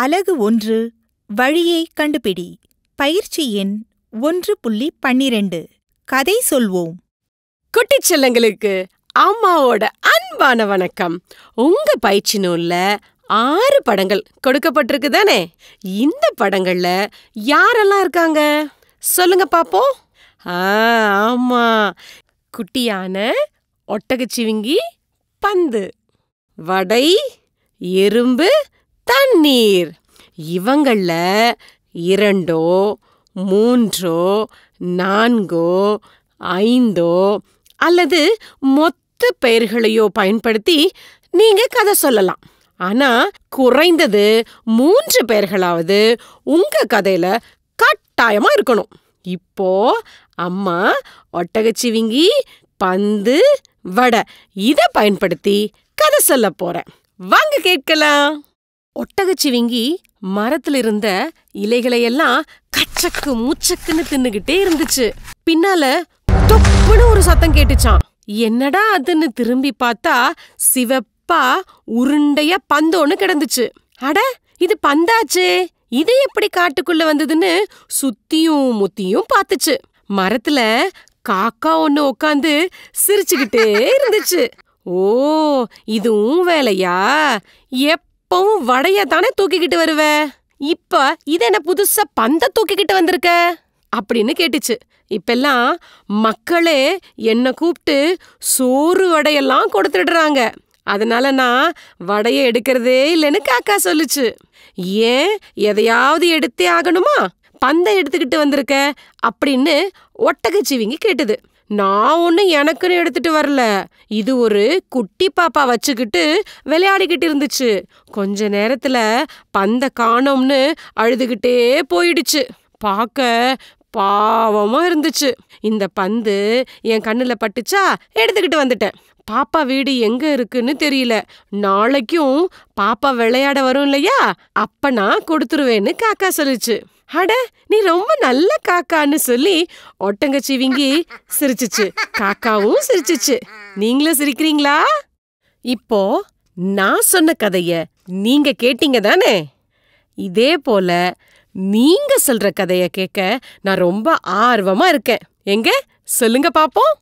அலகு ஒன்று வழியை கண்டுபிடி பயிற்சி எண் ஒன்று புள்ளி பன்னிரண்டு கதை சொல்வோம் குட்டிச் செல்லங்களுக்கு அம்மாவோட அன்பான வணக்கம் உங்க பயிற்சி நூல்ல ஆறு படங்கள் கொடுக்கப்பட்டிருக்கு தானே இந்த படங்கள்ல யாரெல்லாம் இருக்காங்க சொல்லுங்க பாப்போம் ஆமா குட்டியான ஒட்டகச்சிவிங்கி பந்து வடை எறும்பு தண்ணீர் இவங்கள இரண்டோ மூன்றோ நான்கோ ஐந்தோ அல்லது மொத்த பெயர்களையோ பயன்படுத்தி நீங்க கதை சொல்லலாம் ஆனா குறைந்தது மூன்று பெயர்களாவது உங்க கதையில கட்டாயமா இருக்கணும் இப்போ அம்மா ஒட்டகச்சிவிங்கி பந்து வடை இதை பயன்படுத்தி கதை சொல்ல போறேன் வாங்க கேட்கலாம் ஒட்டகச்சிவிங்கி மரத்துல இருந்த இலைகளையெல்லாம் கச்சக்கு மூச்சக்குன்னு தின்னுகிட்டே இருந்துச்சு பின்னால தொப்புன்னு ஒரு சத்தம் கேட்டுச்சான் என்னடா அதுன்னு திரும்பி பார்த்தா சிவப்பா உருண்டைய பந்தோன்னு கிடந்துச்சு அட இது பந்தாச்சே இது எப்படி காட்டுக்குள்ள வந்ததுன்னு சுத்தியும் முத்தியும் பார்த்துச்சு மரத்துல காக்கா ஒன்னு உக்காந்து சிரிச்சுக்கிட்டே இருந்துச்சு ஓ இதுவும் வேலையா எப் எப்பவும் வடைய தானே தூக்கிக்கிட்டு வருவ இப்ப இது என்ன புதுசா பந்த தூக்கிக்கிட்டு வந்திருக்க அப்படின்னு கேட்டுச்சு இப்பெல்லாம் மக்களே என்ன கூப்பிட்டு சோறு வடையெல்லாம் கொடுத்துடுறாங்க அதனால நான் வடையை எடுக்கிறதே இல்லைன்னு காக்கா சொல்லுச்சு ஏன் எதையாவது எடுத்தே ஆகணுமா பந்தை எடுத்துக்கிட்டு வந்திருக்க அப்படின்னு ஒட்டகச்சிவிங்க கேட்டுது நான் ஒன்றும் எனக்குன்னு எடுத்துட்டு வரல இது ஒரு குட்டி பாப்பா வச்சுக்கிட்டு விளையாடிக்கிட்டு இருந்துச்சு கொஞ்ச நேரத்துல பந்த காணோம்னு அழுதுகிட்டே போயிடுச்சு பார்க்க பாவமா இருந்துச்சு இந்த பந்து என் கண்ணுல பட்டுச்சா எடுத்துக்கிட்டு வந்துட்டேன் பாப்பா வீடு எங்க இருக்குன்னு தெரியல நாளைக்கும் பாப்பா விளையாட வரும் இல்லையா அப்ப நான் கொடுத்துருவேன்னு காக்கா சொல்லிச்சு அட நீ ரொம்ப நல்ல காக்கான்னு சொல்லி ஒட்டங்கச்சிவிங்கி சிரிச்சிச்சு காக்காவும் சிரிச்சிச்சு நீங்களும் சிரிக்கிறீங்களா இப்போ நான் சொன்ன கதைய நீங்க கேட்டீங்க தானே இதே போல நீங்க சொல்ற கதைய கேட்க நான் ரொம்ப ஆர்வமா இருக்கேன். எங்க சொல்லுங்க பாப்போம்.